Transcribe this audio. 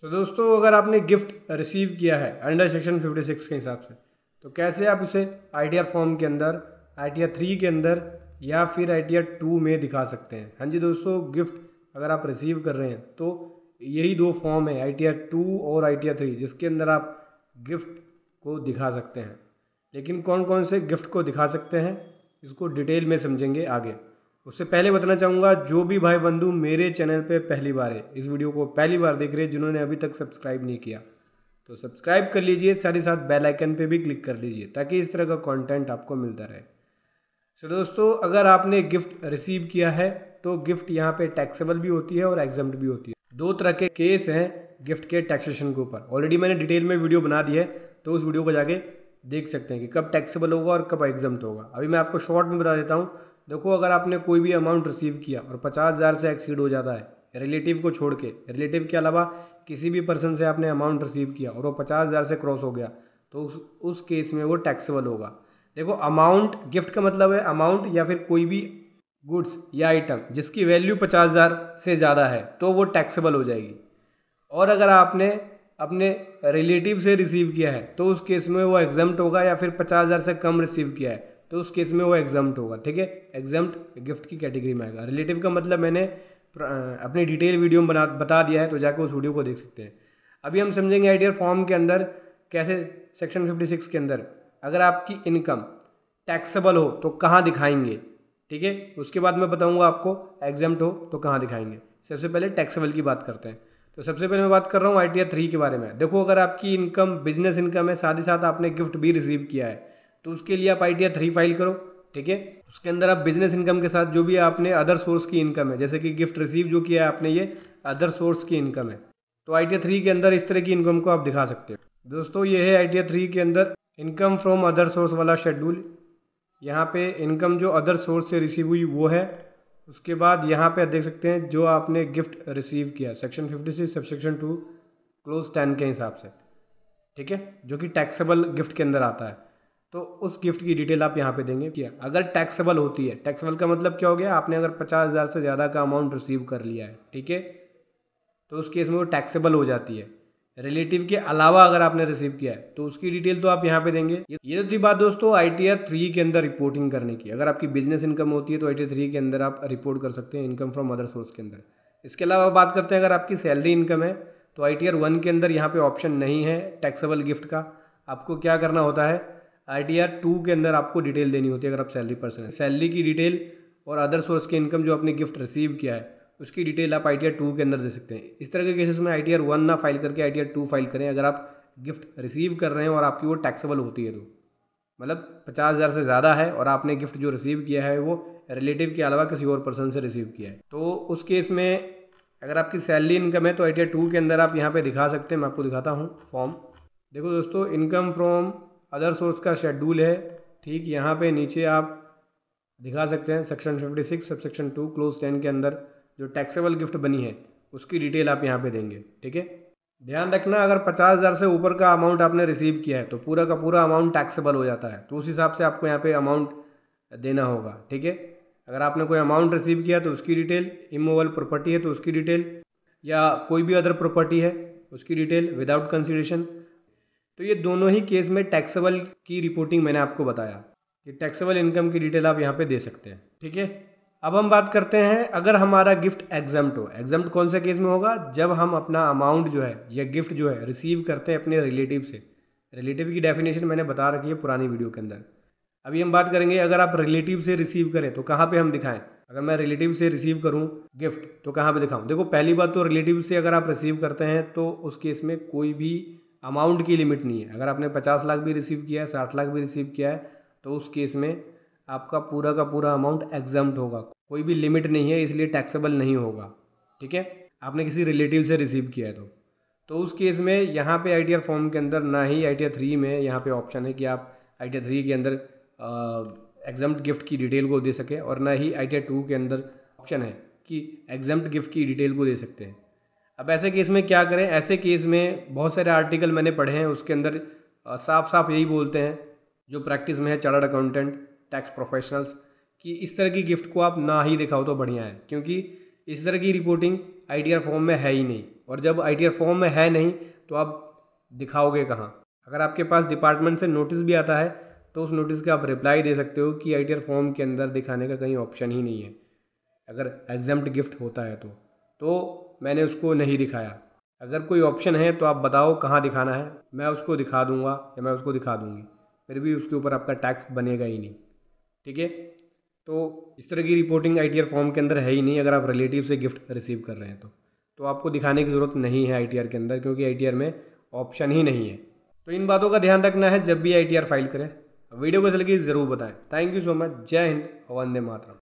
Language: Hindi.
सो so, दोस्तों अगर आपने गिफ्ट रिसीव किया है अंडर सेक्शन 56 के हिसाब से तो कैसे आप उसे आई फॉर्म के अंदर आई टी थ्री के अंदर या फिर आई टी टू में दिखा सकते हैं हाँ जी दोस्तों गिफ्ट अगर आप रिसीव कर रहे हैं तो यही दो फॉर्म है आई टी टू और आई थ्री जिसके अंदर आप गिफ्ट को दिखा सकते हैं लेकिन कौन कौन से गिफ्ट को दिखा सकते हैं इसको डिटेल में समझेंगे आगे उससे पहले बताना चाहूँगा जो भी भाई बंधु मेरे चैनल पे पहली बार है इस वीडियो को पहली बार देख रहे हैं जिन्होंने अभी तक सब्सक्राइब नहीं किया तो सब्सक्राइब कर लीजिए साथ ही साथ बेल आइकन पे भी क्लिक कर लीजिए ताकि इस तरह का कंटेंट आपको मिलता रहे सो दोस्तों अगर आपने गिफ्ट रिसीव किया है तो गिफ्ट यहाँ पे टैक्सेबल भी होती है और एग्जाम भी होती है दो तरह के केस हैं गिफ्ट के टैक्सेशन के ऊपर ऑलरेडी मैंने डिटेल में वीडियो बना दी है तो उस वीडियो को जाके देख सकते हैं कि कब टैक्सेबल होगा और कब एग्जाम होगा अभी मैं आपको शॉर्ट में बता देता हूँ देखो अगर आपने कोई भी अमाउंट रिसीव किया और पचास हज़ार से एक्सीड हो जाता है रिलेटिव को छोड़ के रिलेटिव के अलावा किसी भी पर्सन से आपने अमाउंट रिसीव किया और वो पचास हज़ार से क्रॉस हो गया तो उस उस केस में वो टैक्सेबल होगा देखो अमाउंट गिफ्ट का मतलब है अमाउंट या फिर कोई भी गुड्स या आइटम जिसकी वैल्यू पचास हज़ार से ज़्यादा है तो वो टैक्सेबल हो जाएगी और अगर आपने अपने रिलेटिव से रिसीव किया है तो उस केस में वो एग्जम्प्ट होगा या फिर पचास हज़ार से कम रिसीव किया है तो उस केस में वो एग्जाम्प्ट होगा ठीक है एग्जाम्प्ट गिफ्ट की कैटेगरी में आएगा रिलेटिव का मतलब मैंने अपनी डिटेल वीडियो में बना बता दिया है तो जाकर उस वीडियो को देख सकते हैं अभी हम समझेंगे आई फॉर्म के अंदर कैसे सेक्शन फिफ्टी सिक्स के अंदर अगर आपकी इनकम टैक्सेबल हो तो कहाँ दिखाएंगे ठीक है उसके बाद मैं बताऊँगा आपको एग्जाम्ट हो तो कहाँ दिखाएंगे सबसे पहले टैक्सेबल की बात करते हैं तो सबसे पहले मैं बात कर रहा हूँ आई टी आर थ्री के बारे में देखो अगर आपकी इनकम बिजनेस इनकम है साथ ही साथ आपने गिफ्ट भी रिसीव किया है तो उसके लिए आप आई थ्री फाइल करो ठीक है उसके अंदर आप बिजनेस इनकम के साथ जो भी आपने अदर सोर्स की इनकम है जैसे कि गिफ्ट रिसीव जो किया है आपने ये अदर सोर्स की इनकम है तो आई थ्री के अंदर इस तरह की इनकम को आप दिखा सकते हो दोस्तों ये है आई थ्री के अंदर इनकम फ्रॉम अदर सोर्स वाला शेड्यूल यहाँ पे इनकम जो अदर सोर्स से रिसीव हुई वो है उसके बाद यहाँ पे देख सकते हैं जो आपने गिफ्ट रिसीव किया section fifty six section two clause ten के हिसाब से ठीक है जो कि टैक्सेबल गिफ्ट के अंदर आता है तो उस गिफ्ट की डिटेल आप यहाँ पे देंगे क्या अगर टैक्सेबल होती है टैक्सेबल का मतलब क्या हो गया आपने अगर पचास हज़ार से ज़्यादा का अमाउंट रिसीव कर लिया है ठीक है तो उस केस में वो टैक्सेबल हो जाती है रिलेटिव के अलावा अगर आपने रिसीव किया है तो उसकी डिटेल तो आप यहाँ पे देंगे ये तो थी बात दोस्तों आई टी आर थ्री के अंदर रिपोर्टिंग करने की अगर आपकी बिजनेस इनकम होती है तो आई टी थ्री के अंदर आप रिपोर्ट कर सकते हैं इनकम फ्रॉम अदर सोर्स के अंदर इसके अलावा बात करते हैं अगर आपकी सैलरी इनकम है तो आई टी आर वन के अंदर यहाँ पे ऑप्शन नहीं है टैक्सेबल गिफ्ट का आपको क्या करना होता है आई टी आर टू के अंदर आपको डिटेल देनी होती है अगर आप सैलरी पर्सन हैं सैलरी की डिटेल और अदर सोर्स की इनकम जो आपने गिफ्ट रिसीव किया है उसकी डिटेल आप आई टी आर टू के अंदर दे सकते हैं इस तरह के केसेस में आई टी आर वन ना फाइल करके I T R two file करें अगर आप गिफ्ट रिसीव कर रहे हैं और आपकी वो टैक्सेबल होती है तो मतलब पचास हज़ार से ज़्यादा है और आपने गिफ्ट जो रिसीव किया है वो रिलेटिव के अलावा किसी और पर्सन से रिसीव किया है तो उस केस में अगर आपकी सैलरी इनकम है तो आई टी आर टू के अंदर आप यहाँ पर दिखा सकते हैं मैं आपको दिखाता हूँ फॉर्म देखो दोस्तों इनकम फ्रॉम अदर सोर्स का शेड्यूल है ठीक यहाँ पे नीचे आप दिखा सकते हैं section fifty six sub section two clause ten के अंदर जो टैक्सेबल गिफ्ट बनी है उसकी डिटेल आप यहाँ पे देंगे ठीक है ध्यान रखना अगर पचास हज़ार से ऊपर का अमाउंट आपने रिसीव किया है तो पूरा का पूरा अमाउंट टैक्सेबल हो जाता है तो उस हिसाब से आपको यहाँ पे अमाउंट देना होगा ठीक है अगर आपने कोई अमाउंट रिसीव किया तो उसकी डिटेल इमोवल प्रॉपर्टी है तो उसकी डिटेल या कोई भी अदर प्रॉपर्टी है उसकी डिटेल विदाउट कंसिडरेशन तो ये दोनों ही केस में टैक्सेबल की रिपोर्टिंग मैंने आपको बताया कि टैक्सेबल इनकम की डिटेल आप यहाँ पे दे सकते हैं ठीक है अब हम बात करते हैं अगर हमारा गिफ्ट एग्जम्प्ट हो एग्जाम्प्ट कौन से केस में होगा जब हम अपना अमाउंट जो है या गिफ्ट जो है रिसीव करते हैं अपने रिलेटिव से रिलेटिव की डेफिनेशन मैंने बता रखी है पुरानी वीडियो के अंदर अभी हम बात करेंगे अगर आप रिलेटिव से रिसीव करें तो कहाँ पे हम दिखाएं अगर मैं रिलेटिव से रिसीव करूं गिफ्ट तो कहाँ पे दिखाऊं देखो पहली बात तो रिलेटिव से अगर आप रिसीव करते हैं तो उस केस में कोई भी अमाउंट की लिमिट नहीं है अगर आपने पचास लाख भी रिसीव किया है साठ लाख भी रिसीव किया है तो उस केस में आपका पूरा का पूरा अमाउंट एग्जाम होगा कोई भी लिमिट नहीं है इसलिए टैक्सेबल नहीं होगा ठीक है आपने किसी रिलेटिव से रिसीव किया है तो तो उस केस में यहाँ पे आई फॉर्म के अंदर ना ही आई टी में यहाँ पे ऑप्शन है कि आप आई टी थ्री के अंदर एग्जाम गिफ्ट की डिटेल को दे सकें और ना ही आई टी के अंदर ऑप्शन है कि एग्जाम गिफ्ट की डिटेल को दे सकते हैं अब ऐसे केस में क्या करें ऐसे केस में बहुत सारे आर्टिकल मैंने पढ़े हैं उसके अंदर साफ साफ यही बोलते हैं जो प्रैक्टिस में है चार्टर्ड अकाउंटेंट टैक्स प्रोफेशनल्स कि इस तरह की गिफ्ट को आप ना ही दिखाओ तो बढ़िया है क्योंकि इस तरह की रिपोर्टिंग आई फॉर्म में है ही नहीं और जब आई फॉर्म में है नहीं तो आप दिखाओगे कहाँ अगर आपके पास डिपार्टमेंट से नोटिस भी आता है तो उस नोटिस का आप रिप्लाई दे सकते हो कि आई फॉर्म के अंदर दिखाने का कहीं ऑप्शन ही नहीं है अगर एग्जाम्प्ट गिफ्ट होता है तो तो मैंने उसको नहीं दिखाया अगर कोई ऑप्शन है तो आप बताओ कहाँ दिखाना है मैं उसको दिखा दूँगा या मैं उसको दिखा दूँगी फिर भी उसके ऊपर आपका टैक्स बनेगा ही नहीं ठीक है तो इस तरह की रिपोर्टिंग आई फॉर्म के अंदर है ही नहीं अगर आप रिलेटिव से गिफ्ट रिसीव कर रहे हैं तो तो आपको दिखाने की ज़रूरत नहीं है आई के अंदर क्योंकि आई में ऑप्शन ही नहीं है तो इन बातों का ध्यान रखना है जब भी आई फाइल करें वीडियो कैसे लगी ज़रूर बताएं थैंक यू सो मच जय हिंद वंदे मातरम